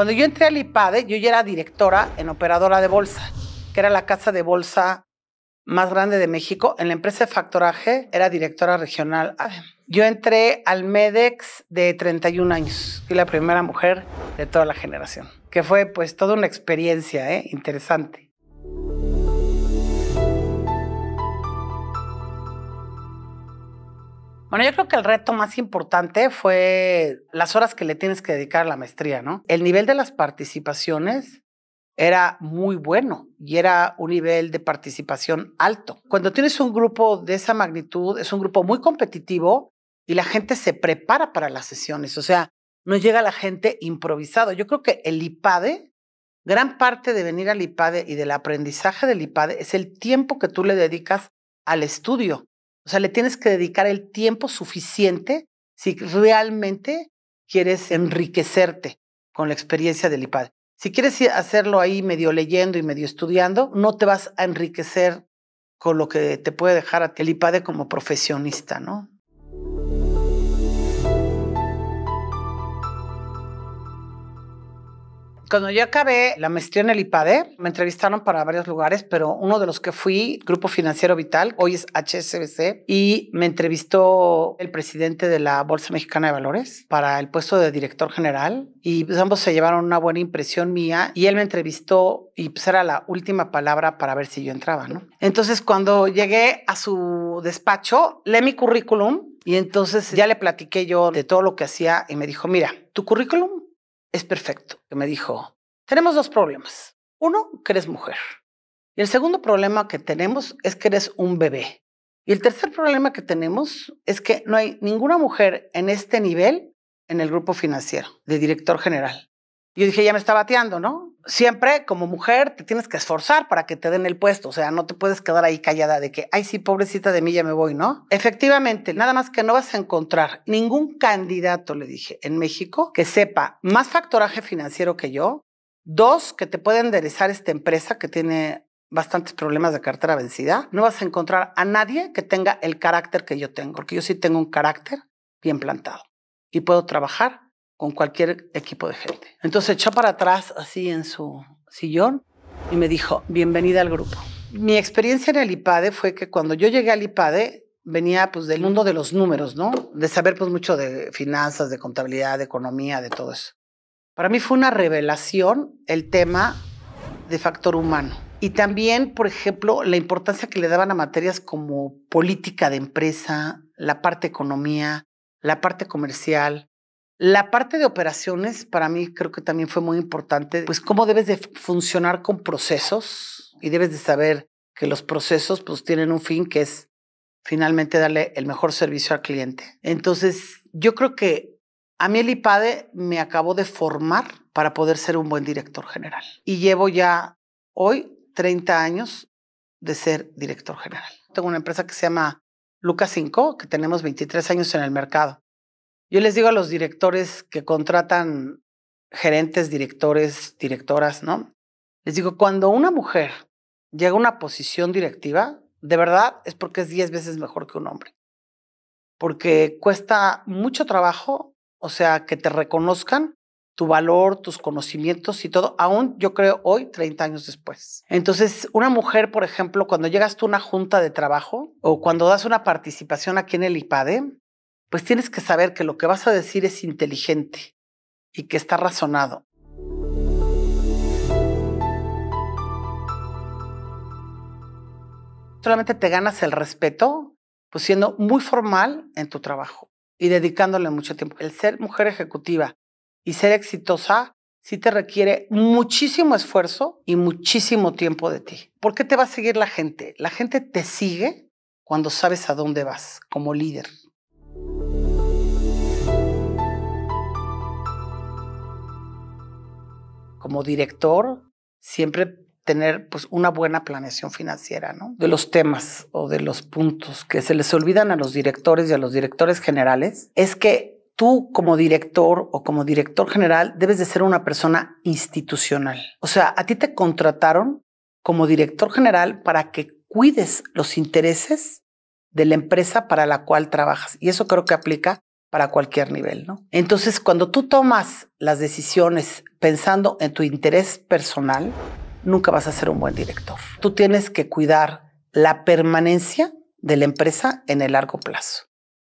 Cuando yo entré al IPADE, yo ya era directora en operadora de bolsa, que era la casa de bolsa más grande de México. En la empresa de factoraje era directora regional. Yo entré al MEDEX de 31 años. Fui la primera mujer de toda la generación, que fue pues toda una experiencia ¿eh? interesante. Bueno, yo creo que el reto más importante fue las horas que le tienes que dedicar a la maestría, ¿no? El nivel de las participaciones era muy bueno y era un nivel de participación alto. Cuando tienes un grupo de esa magnitud, es un grupo muy competitivo y la gente se prepara para las sesiones, o sea, no llega la gente improvisado. Yo creo que el IPADE, gran parte de venir al IPADE y del aprendizaje del IPADE es el tiempo que tú le dedicas al estudio o sea, le tienes que dedicar el tiempo suficiente si realmente quieres enriquecerte con la experiencia del IPAD. Si quieres hacerlo ahí medio leyendo y medio estudiando, no te vas a enriquecer con lo que te puede dejar a ti el IPAD como profesionista, ¿no? Cuando yo acabé la maestría en el IPADE, me entrevistaron para varios lugares, pero uno de los que fui, Grupo Financiero Vital, hoy es HSBC, y me entrevistó el presidente de la Bolsa Mexicana de Valores para el puesto de director general y pues, ambos se llevaron una buena impresión mía y él me entrevistó y pues era la última palabra para ver si yo entraba, ¿no? Entonces cuando llegué a su despacho, leí mi currículum y entonces ya le platiqué yo de todo lo que hacía y me dijo, mira, tu currículum es perfecto, que me dijo, tenemos dos problemas. Uno, que eres mujer. Y el segundo problema que tenemos es que eres un bebé. Y el tercer problema que tenemos es que no hay ninguna mujer en este nivel en el grupo financiero de director general. Yo dije, ya me está bateando, ¿no? Siempre como mujer te tienes que esforzar para que te den el puesto, o sea, no te puedes quedar ahí callada de que, ay, sí, pobrecita de mí, ya me voy, ¿no? Efectivamente, nada más que no vas a encontrar ningún candidato, le dije, en México que sepa más factoraje financiero que yo, dos, que te pueda enderezar esta empresa que tiene bastantes problemas de cartera vencida, no vas a encontrar a nadie que tenga el carácter que yo tengo, porque yo sí tengo un carácter bien plantado y puedo trabajar con cualquier equipo de gente. Entonces echó para atrás así en su sillón y me dijo, bienvenida al grupo. Mi experiencia en el IPADE fue que cuando yo llegué al IPADE, venía pues del mundo de los números, ¿no? De saber pues mucho de finanzas, de contabilidad, de economía, de todo eso. Para mí fue una revelación el tema de factor humano. Y también, por ejemplo, la importancia que le daban a materias como política de empresa, la parte economía, la parte comercial, la parte de operaciones para mí creo que también fue muy importante, pues cómo debes de funcionar con procesos y debes de saber que los procesos pues tienen un fin que es finalmente darle el mejor servicio al cliente. Entonces, yo creo que a mí el IPADE me acabó de formar para poder ser un buen director general y llevo ya hoy 30 años de ser director general. Tengo una empresa que se llama Lucas 5, que tenemos 23 años en el mercado. Yo les digo a los directores que contratan gerentes, directores, directoras, ¿no? Les digo, cuando una mujer llega a una posición directiva, de verdad es porque es 10 veces mejor que un hombre. Porque cuesta mucho trabajo, o sea, que te reconozcan tu valor, tus conocimientos y todo, aún yo creo hoy, 30 años después. Entonces, una mujer, por ejemplo, cuando llegas tú a una junta de trabajo o cuando das una participación aquí en el IPADE, pues tienes que saber que lo que vas a decir es inteligente y que está razonado. Solamente te ganas el respeto, pues siendo muy formal en tu trabajo y dedicándole mucho tiempo. El ser mujer ejecutiva y ser exitosa sí te requiere muchísimo esfuerzo y muchísimo tiempo de ti. ¿Por qué te va a seguir la gente? La gente te sigue cuando sabes a dónde vas como líder, como director, siempre tener pues una buena planeación financiera, ¿no? De los temas o de los puntos que se les olvidan a los directores y a los directores generales es que tú como director o como director general debes de ser una persona institucional. O sea, a ti te contrataron como director general para que cuides los intereses de la empresa para la cual trabajas. Y eso creo que aplica para cualquier nivel, ¿no? Entonces, cuando tú tomas las decisiones pensando en tu interés personal, nunca vas a ser un buen director. Tú tienes que cuidar la permanencia de la empresa en el largo plazo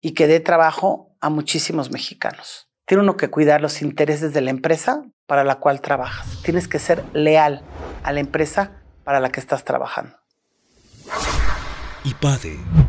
y que dé trabajo a muchísimos mexicanos. Tiene uno que cuidar los intereses de la empresa para la cual trabajas. Tienes que ser leal a la empresa para la que estás trabajando. Y padre.